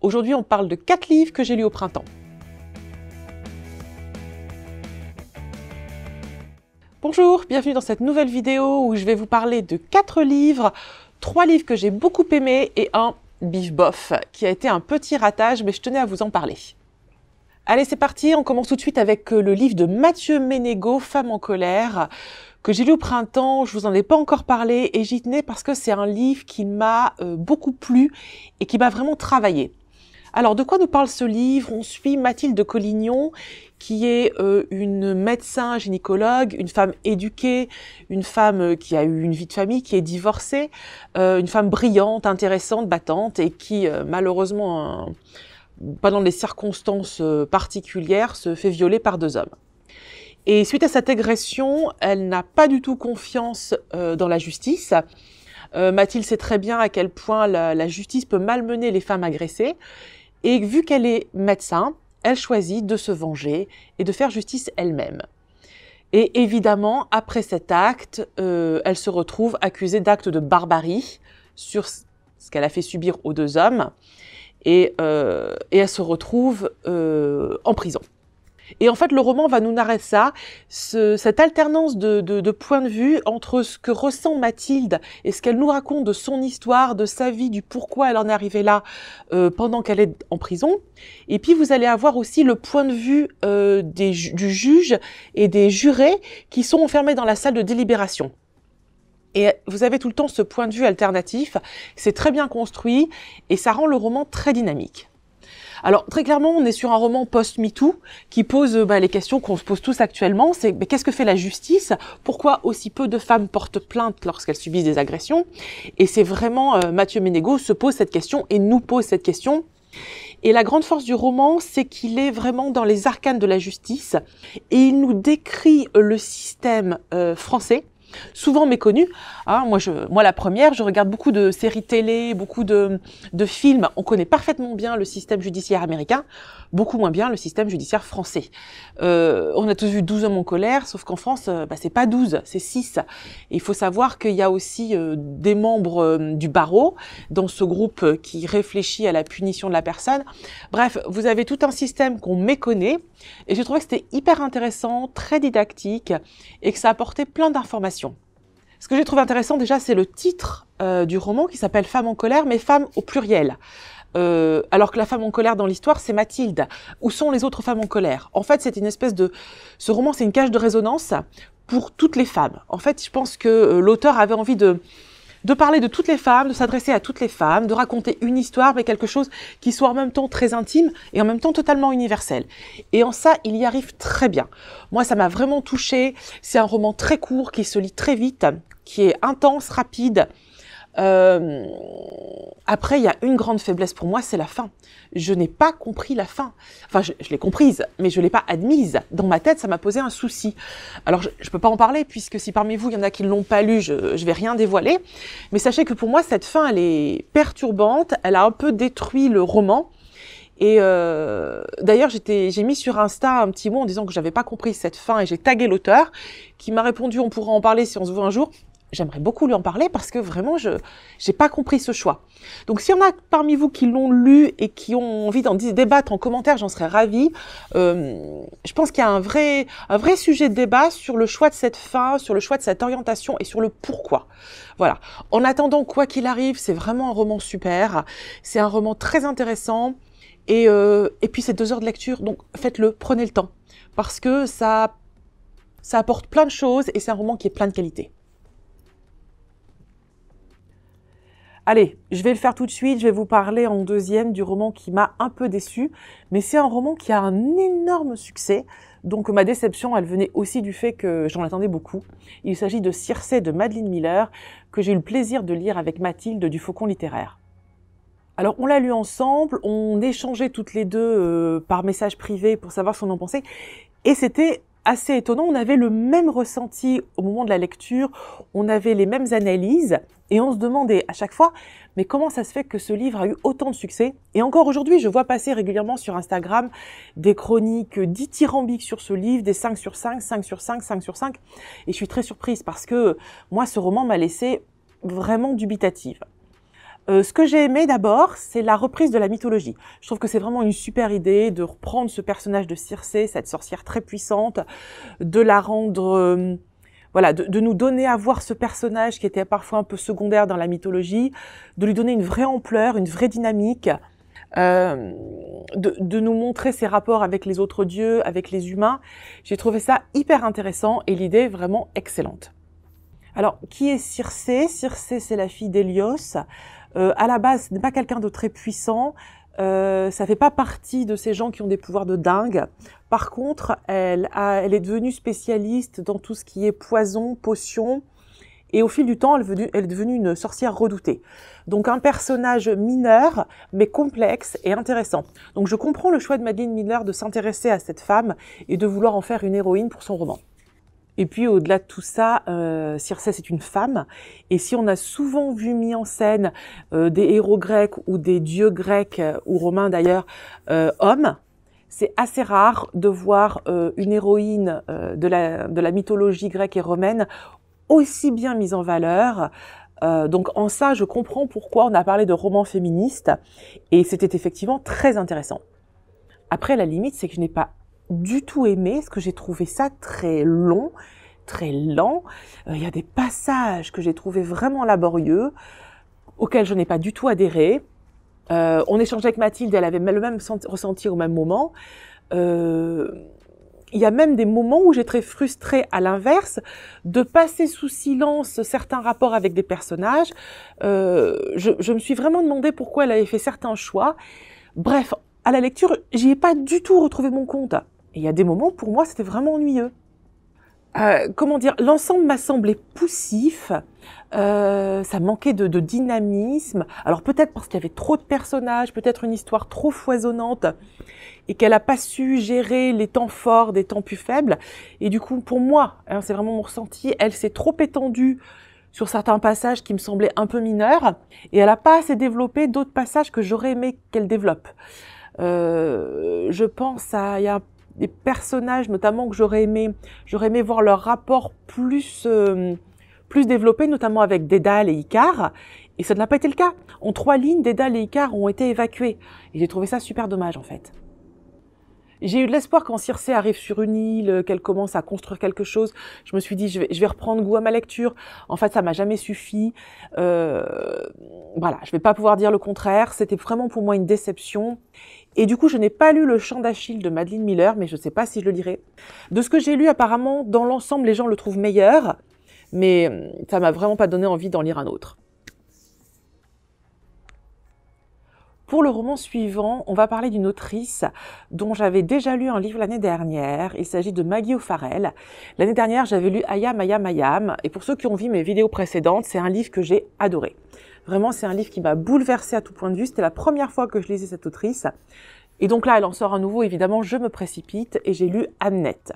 Aujourd'hui, on parle de quatre livres que j'ai lus au printemps. Bonjour, bienvenue dans cette nouvelle vidéo où je vais vous parler de quatre livres, trois livres que j'ai beaucoup aimés et un bif bof qui a été un petit ratage mais je tenais à vous en parler. Allez, c'est parti, on commence tout de suite avec euh, le livre de Mathieu Ménégo, Femme en colère que j'ai lu au printemps, je vous en ai pas encore parlé et j'y tenais parce que c'est un livre qui m'a euh, beaucoup plu et qui m'a vraiment travaillé. Alors, de quoi nous parle ce livre On suit Mathilde Collignon, qui est euh, une médecin gynécologue, une femme éduquée, une femme euh, qui a eu une vie de famille, qui est divorcée, euh, une femme brillante, intéressante, battante, et qui, malheureusement, pendant des circonstances particulières, se fait violer par deux hommes. Et suite à cette agression, elle n'a pas du tout confiance dans la justice. Euh, Mathilde sait très bien à quel point la, justice peut malmener les femmes agressées. Et vu qu'elle est médecin, elle choisit de se venger et de faire justice elle-même. Et évidemment, après cet acte, euh, elle se retrouve accusée d'actes de barbarie sur ce qu'elle a fait subir aux deux hommes. Et, euh, elle se retrouve en prison. Et en fait, le roman va nous narrer ça, cette alternance de, de, de points de vue entre ce que ressent Mathilde et ce qu'elle nous raconte de son histoire, de sa vie, du pourquoi elle en est arrivée là euh, pendant qu'elle est en prison. Et puis, vous allez avoir aussi le point de vue euh, du juge et des jurés qui sont enfermés dans la salle de délibération. Et vous avez tout le temps ce point de vue alternatif. C'est très bien construit et ça rend le roman très dynamique. Alors très clairement, on est sur un roman post-MeToo qui pose euh, bah, les questions qu'on se pose tous actuellement. C'est qu'est-ce que fait la justice Pourquoi aussi peu de femmes portent plainte lorsqu'elles subissent des agressions Et c'est vraiment euh, Mathieu Ménégo se pose cette question et nous pose cette question. Et la grande force du roman, c'est qu'il est vraiment dans les arcanes de la justice et il nous décrit le système euh, français souvent méconnus. Ah, moi, la première, je regarde beaucoup de séries télé, beaucoup de, films. On connaît parfaitement bien le système judiciaire américain, beaucoup moins bien le système judiciaire français. Euh, on a tous vu 12 hommes en colère, sauf qu'en France, euh, bah, c'est pas 12, c'est 6. il faut savoir qu'il y a aussi euh, des membres du barreau dans ce groupe qui réfléchit à la punition de la personne. Bref, vous avez tout un système qu'on méconnaît. Et je trouvais que c'était hyper intéressant, très didactique, et que ça apportait plein d'informations ce que j'ai trouvé intéressant déjà, c'est le titre euh, du roman qui s'appelle Femme en colère, mais femme au pluriel. Euh, alors que la femme en colère dans l'histoire, c'est Mathilde. Où sont les autres femmes en colère En fait, c'est une espèce de... Ce roman, c'est une cage de résonance pour toutes les femmes. En fait, je pense que euh, l'auteur avait envie de de parler de toutes les femmes, de s'adresser à toutes les femmes, de raconter une histoire, mais quelque chose qui soit en même temps très intime et en même temps totalement universel. Et en ça, il y arrive très bien. Moi, ça m'a vraiment touchée. C'est un roman très court qui se lit très vite, qui est intense, rapide, euh, après, il y a une grande faiblesse pour moi, c'est la fin. Je n'ai pas compris la fin. Enfin, je, l'ai comprise, mais je l'ai pas admise. Dans ma tête, ça m'a posé un souci. Alors, je, ne peux pas en parler puisque si parmi vous il y en a qui ne l'ont pas lu, je, ne vais rien dévoiler. Mais sachez que pour moi, cette fin, elle est perturbante. Elle a un peu détruit le roman. Et euh, d'ailleurs, j'ai mis sur Insta un petit mot en disant que j'avais pas compris cette fin et j'ai tagué l'auteur qui m'a répondu on pourra en parler si on se voit un jour j'aimerais beaucoup lui en parler parce que vraiment, je n'ai pas compris ce choix. Donc, s'il y en a parmi vous qui l'ont lu et qui ont envie d'en débattre en commentaire, j'en serais ravie. Euh, je pense qu'il y a un vrai, un vrai sujet de débat sur le choix de cette fin, sur le choix de cette orientation et sur le pourquoi. Voilà. En attendant, quoi qu'il arrive, c'est vraiment un roman super. C'est un roman très intéressant. Et, euh, et puis, c'est deux heures de lecture. Donc, faites-le, prenez le temps. Parce que ça, ça apporte plein de choses et c'est un roman qui est plein de qualité. Allez, je vais le faire tout de suite, je vais vous parler en deuxième du roman qui m'a un peu déçu, mais c'est un roman qui a un énorme succès, donc ma déception, elle venait aussi du fait que j'en attendais beaucoup. Il s'agit de Circe de Madeleine Miller, que j'ai eu le plaisir de lire avec Mathilde du Faucon littéraire. Alors on l'a lu ensemble, on échangeait toutes les deux euh, par message privé pour savoir ce qu'on en pensait, et c'était assez étonnant. On avait le même ressenti au moment de la lecture, on avait les mêmes analyses et on se demandait à chaque fois, mais comment ça se fait que ce livre a eu autant de succès Et encore aujourd'hui, je vois passer régulièrement sur Instagram des chroniques dithyrambiques sur ce livre, des 5 sur 5, 5 sur 5, 5 sur 5. Et je suis très surprise parce que moi, ce roman m'a laissé vraiment dubitative. Euh, ce que j'ai aimé d'abord, c'est la reprise de la mythologie. Je trouve que c'est vraiment une super idée de reprendre ce personnage de Circé, cette sorcière très puissante, de la rendre... Euh, voilà, de, nous donner à voir ce personnage qui était parfois un peu secondaire dans la mythologie, de lui donner une vraie ampleur, une vraie dynamique, euh, de, de, nous montrer ses rapports avec les autres dieux, avec les humains. J'ai trouvé ça hyper intéressant et l'idée vraiment excellente. Alors, qui est Circé Circé, c'est la fille d'Hélios. Euh, à la base, ce n'est pas quelqu'un de très puissant. Euh, ça fait pas partie de ces gens qui ont des pouvoirs de dingue. Par contre, elle, a, elle est devenue spécialiste dans tout ce qui est poison, potion. Et au fil du temps, elle, elle est devenue une sorcière redoutée. Donc un personnage mineur, mais complexe et intéressant. Donc je comprends le choix de Madeleine Miller de s'intéresser à cette femme et de vouloir en faire une héroïne pour son roman. Et puis au-delà de tout ça, euh, est c'est une femme. Et si on a souvent vu mis en scène euh, des héros grecs ou des dieux grecs euh, ou romains d'ailleurs euh, hommes, c'est assez rare de voir euh, une héroïne de, la, de la mythologie grecque et romaine aussi bien mise en valeur. Euh, donc en ça, je comprends pourquoi on a parlé de roman féministe, et c'était effectivement très intéressant. Après, la limite, c'est que je n'ai pas du tout aimé, parce que j'ai trouvé ça très long, très lent. Euh, il y a des passages que j'ai trouvé vraiment laborieux, auxquels je n'ai pas du tout adhéré. Euh, on échangeait avec Mathilde, elle avait le même ressenti au même moment. Euh, il y a même des moments où j'ai très frustrée à l'inverse de passer sous silence certains rapports avec des personnages. je, je, me suis vraiment demandé pourquoi elle avait fait certains choix. Bref, à la lecture, j'y ai pas du tout retrouvé mon compte. Et il y a des moments pour moi c'était vraiment ennuyeux. Euh, comment dire, l'ensemble m'a semblé poussif, euh, ça manquait de, dynamisme. Alors peut-être parce qu'il y avait trop de personnages, peut-être une histoire trop foisonnante et qu'elle n'a pas su gérer les temps forts des temps plus faibles. Et du coup, pour moi, hein, c'est vraiment mon ressenti, elle s'est trop étendue sur certains passages qui me semblaient un peu mineurs et elle n'a pas assez développé d'autres passages que j'aurais aimé qu'elle développe. Euh, je pense à des personnages notamment que j'aurais aimé, j'aurais aimé voir leur rapport plus euh, plus développé, notamment avec Dédale et Icare. Et ça n'a pas été le cas. En trois lignes, Dédale et Icare ont été évacués. Et j'ai trouvé ça super dommage en fait. J'ai eu de l'espoir quand Circé arrive sur une île, qu'elle commence à construire quelque chose. Je me suis dit, je vais, je vais reprendre goût à ma lecture. En fait, ça m'a jamais suffi. Euh, voilà, je vais pas pouvoir dire le contraire. C'était vraiment pour moi une déception. Et du coup, je n'ai pas lu Le Chant d'Achille de Madeleine Miller, mais je ne sais pas si je le lirai. De ce que j'ai lu, apparemment, dans l'ensemble, les gens le trouvent meilleur, mais hum, ça m'a vraiment pas donné envie d'en lire un autre. Pour le roman suivant, on va parler d'une autrice dont j'avais déjà lu un livre l'année dernière. Il s'agit de Maggie O'Farrell. L'année dernière, j'avais lu Ayam, Ayam, Ayam. Et pour ceux qui ont vu mes vidéos précédentes, c'est un livre que j'ai adoré. Vraiment, c'est un livre qui m'a bouleversé à tout point de vue. C'était la première fois que je lisais cette autrice. Et donc là, elle en sort à nouveau. Évidemment, je me précipite et j'ai lu Annette.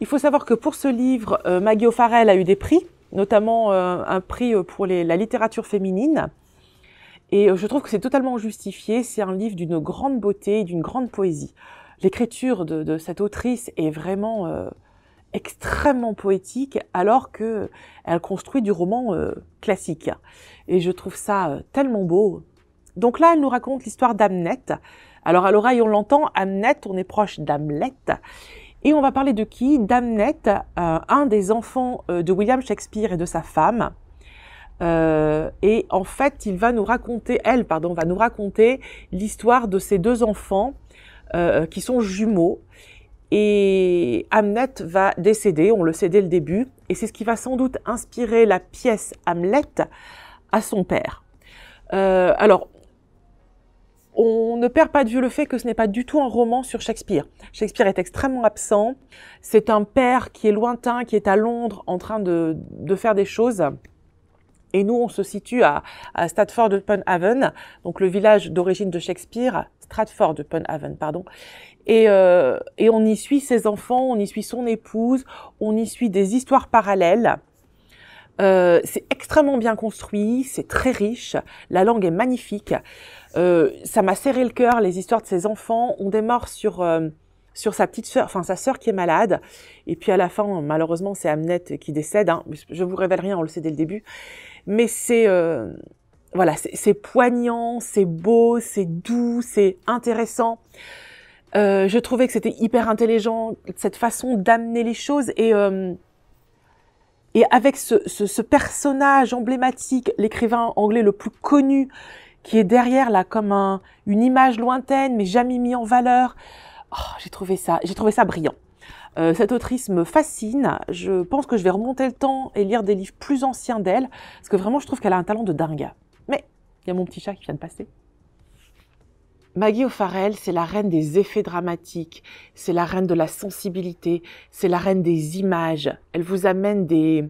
Il faut savoir que pour ce livre, euh, Maggie O'Farrell a eu des prix, notamment euh, un prix euh, pour la littérature féminine. Et je trouve que c'est totalement justifié. C'est un livre d'une grande beauté et d'une grande poésie. L'écriture de, cette autrice est vraiment extrêmement poétique alors que euh, elle construit du roman euh, classique. Et je trouve ça euh, tellement beau. Donc là, elle nous raconte l'histoire d'Amnet. Alors à l'oreille, on l'entend, Amnette, on est proche d'Hamlet. Et on va parler de qui D'Amnette, un des enfants de William Shakespeare et de sa femme. et en fait, il va nous raconter, elle, pardon, va nous raconter l'histoire de ces deux enfants qui sont jumeaux et Hamlet va décéder, on le sait dès le début, et c'est ce qui va sans doute inspirer la pièce Hamlet à son père. Euh, alors, on ne perd pas de vue le fait que ce n'est pas du tout un roman sur Shakespeare. Shakespeare est extrêmement absent. C'est un père qui est lointain, qui est à Londres en train de faire des choses et nous, on se situe à, Stratford-upon-Avon, donc le village d'origine de Shakespeare, Stratford-upon-Avon, pardon. Euh, et, on y suit ses enfants, on y suit son épouse, on y suit des histoires parallèles. Euh, c'est extrêmement bien construit, c'est très riche, la langue est magnifique. Euh, ça m'a serré le cœur, les histoires de ses enfants. On démarre sur sur sa petite sœur, enfin sa sœur qui est malade. Et puis à la fin, malheureusement, c'est Amnette qui décède. Hein. Je vous révèle rien, on le sait dès le début. Mais c'est euh, voilà, c'est poignant, c'est beau, c'est doux, c'est intéressant. Euh, je trouvais que c'était hyper intelligent cette façon d'amener les choses et euh, et avec ce, ce, ce personnage emblématique, l'écrivain anglais le plus connu, qui est derrière là comme un, une image lointaine mais jamais mis en valeur, Oh, j'ai trouvé ça, j'ai trouvé ça brillant. Euh, cette autrice me fascine. Je pense que je vais remonter le temps et lire des livres plus anciens d'elle, parce que vraiment, je trouve qu'elle a un talent de dingue. Mais il y a mon petit chat qui vient de passer. Maggie O'Farrell, c'est la reine des effets dramatiques, c'est la reine de la sensibilité, c'est la reine des images. Elle vous amène des,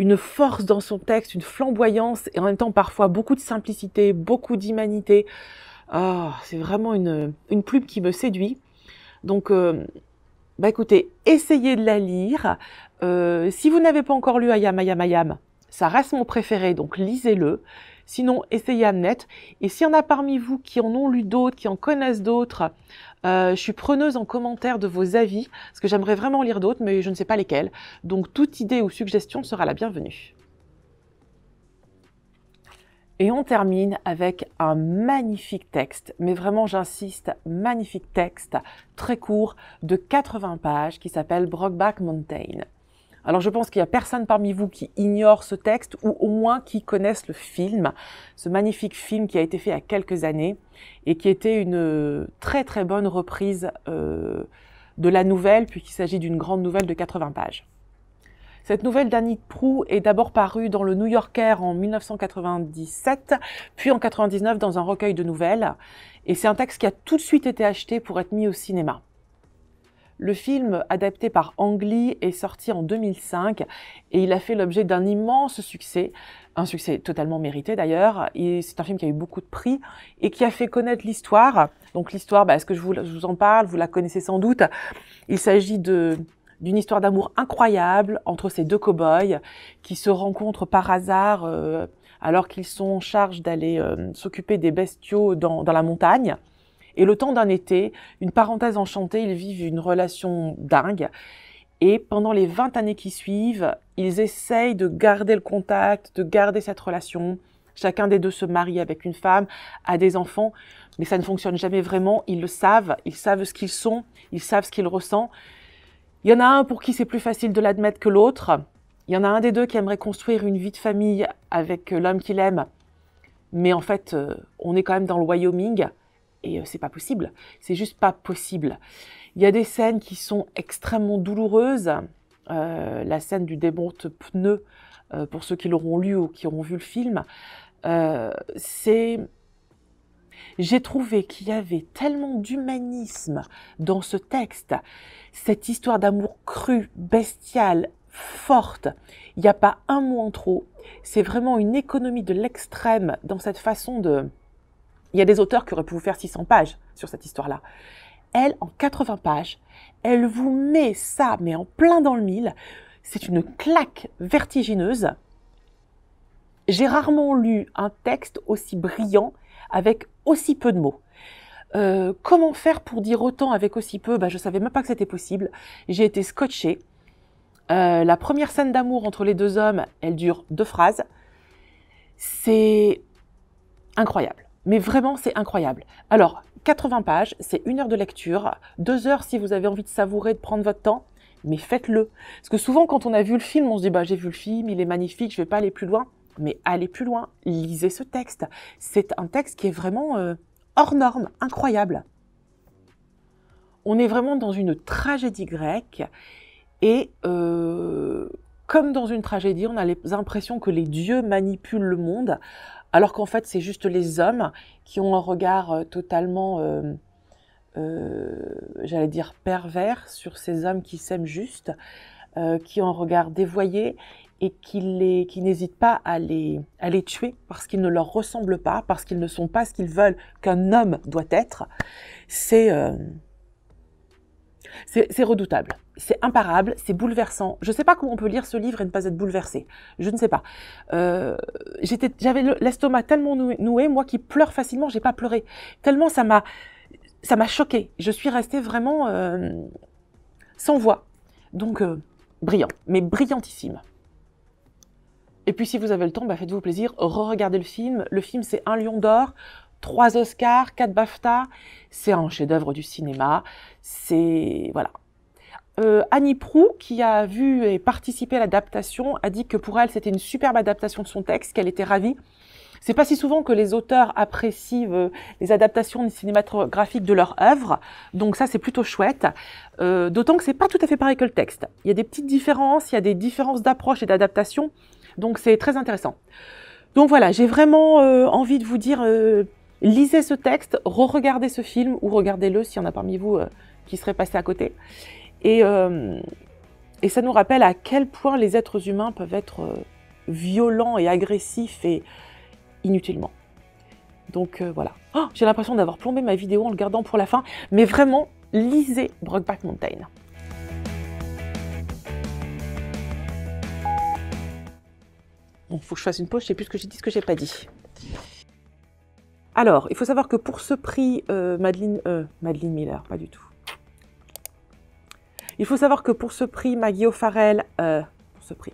une force dans son texte, une flamboyance et en même temps parfois beaucoup de simplicité, beaucoup d'humanité. Ah, c'est vraiment une, plume qui me séduit. Donc, euh, bah, écoutez, essayez de la lire. Euh, si vous n'avez pas encore lu Ayam Ayam Ayam, ça reste mon préféré, donc lisez-le. Sinon, essayez net Et s'il y en a parmi vous qui en ont lu d'autres, qui en connaissent d'autres, euh, je suis preneuse en commentaire de vos avis, parce que j'aimerais vraiment lire d'autres, mais je ne sais pas lesquels. Donc toute idée ou suggestion sera la bienvenue. Et on termine avec un magnifique texte, mais vraiment j'insiste, magnifique texte, très court, de 80 pages, qui s'appelle Brockback Mountain. Alors je pense qu'il n'y a personne parmi vous qui ignore ce texte, ou au moins qui connaisse le film, ce magnifique film qui a été fait il y a quelques années, et qui était une euh, très très bonne reprise euh, de la nouvelle, puisqu'il s'agit d'une grande nouvelle de 80 pages. Cette nouvelle d'Annie Proulx est d'abord parue dans le New Yorker en 1997, puis en 99 dans un recueil de nouvelles. Et c'est un texte qui a tout de suite été acheté pour être mis au cinéma. Le film, adapté par Ang Lee, est sorti en 2005 et il a fait l'objet d'un immense succès, un succès totalement mérité d'ailleurs. Et c'est un film qui a eu beaucoup de prix et qui a fait connaître l'histoire. Donc l'histoire, bah, est-ce que je vous en parle Vous la connaissez sans doute. Il s'agit de d'une histoire d'amour incroyable entre ces deux cow-boys qui se rencontrent par hasard euh, alors qu'ils sont en charge d'aller euh, s'occuper des bestiaux dans, dans, la montagne. Et le temps d'un été, une parenthèse enchantée, ils vivent une relation dingue. Et pendant les 20 années qui suivent, ils essayent de garder le contact, de garder cette relation. Chacun des deux se marie avec une femme, a des enfants, mais ça ne fonctionne jamais vraiment. Ils le savent, ils savent ce qu'ils sont, ils savent ce qu'ils ressentent. Il y en a un pour qui c'est plus facile de l'admettre que l'autre. Il y en a un des deux qui aimerait construire une vie de famille avec euh, l'homme qu'il aime. Mais en fait, euh, on est quand même dans le Wyoming et euh, c'est pas possible. C'est juste pas possible. Il y a des scènes qui sont extrêmement douloureuses. la scène du démonte pneu, pour ceux qui l'auront lu ou qui auront vu le film, c'est j'ai trouvé qu'il y avait tellement d'humanisme dans ce texte, cette histoire d'amour cru, bestiale, forte. Il n'y a pas un mot en trop. C'est vraiment une économie de l'extrême dans cette façon de... Il y a des auteurs qui auraient pu vous faire 600 pages sur cette histoire-là. Elle, en 80 pages, elle vous met ça, mais en plein dans le mille. C'est une claque vertigineuse. J'ai rarement lu un texte aussi brillant avec aussi peu de mots. Euh, comment faire pour dire autant avec aussi peu Je bah, Je savais même pas que c'était possible. J'ai été scotché. Euh, la première scène d'amour entre les deux hommes, elle dure deux phrases. C'est incroyable. Mais vraiment, c'est incroyable. Alors, 80 pages, c'est une heure de lecture, deux heures si vous avez envie de savourer, de prendre votre temps, mais faites-le. Parce que souvent, quand on a vu le film, on se dit, bah, j'ai vu le film, il est magnifique, je vais pas aller plus loin mais allez plus loin, lisez ce texte. C'est un texte qui est vraiment euh, hors norme, incroyable. On est vraiment dans une tragédie grecque et euh, comme dans une tragédie, on a l'impression que les dieux manipulent le monde alors qu'en fait c'est juste les hommes qui ont un regard euh, totalement, j'allais dire, pervers sur ces hommes qui s'aiment juste. qui ont un regard dévoyé et qu'ils n'hésitent pas à les, à les tuer parce qu'ils ne leur ressemblent pas, parce qu'ils ne sont pas ce qu'ils veulent qu'un homme doit être, c'est euh, redoutable. C'est imparable, c'est bouleversant. Je ne sais pas comment on peut lire ce livre et ne pas être bouleversé. Je ne sais pas. Euh, j'avais l'estomac tellement noué, moi qui pleure facilement, j'ai pas pleuré. Tellement ça m'a choqué. Je suis restée vraiment euh, sans voix. Donc, brillant, mais brillantissime. Et puis si vous avez le temps, bah, faites-vous plaisir, re-regardez le film. Le film, c'est un lion d'or, trois Oscars, quatre BAFTA. C'est un chef-d'œuvre du cinéma. C'est voilà. Euh, Annie Prou, qui a vu et participé à l'adaptation, a dit que pour elle, c'était une superbe adaptation de son texte, qu'elle était ravie. C'est pas si souvent que les auteurs apprécient euh, les adaptations cinématographiques de leur œuvre, donc ça c'est plutôt chouette. Euh, D'autant que c'est pas tout à fait pareil que le texte. Il y a des petites différences, il y a des différences d'approche et d'adaptation. Donc c'est très intéressant. Donc voilà, j'ai vraiment euh, envie de vous dire, euh, lisez ce texte, re-regardez ce film ou regardez-le s'il y en a parmi vous euh, qui seraient passés à côté. Et, ça nous rappelle à quel point les êtres humains peuvent être violents et agressifs et inutilement. Donc voilà. Oh, j'ai l'impression d'avoir plombé ma vidéo en le gardant pour la fin, mais vraiment, lisez Brockback Mountain. Bon, faut que je fasse une pause, je sais plus ce que j'ai dit, ce que j'ai pas dit. Alors, il faut savoir que pour ce prix, Madeline, euh, Madeleine, euh, Madeleine Miller, pas du tout. Il faut savoir que pour ce prix, Maggie O'Farrell, euh, pour ce prix,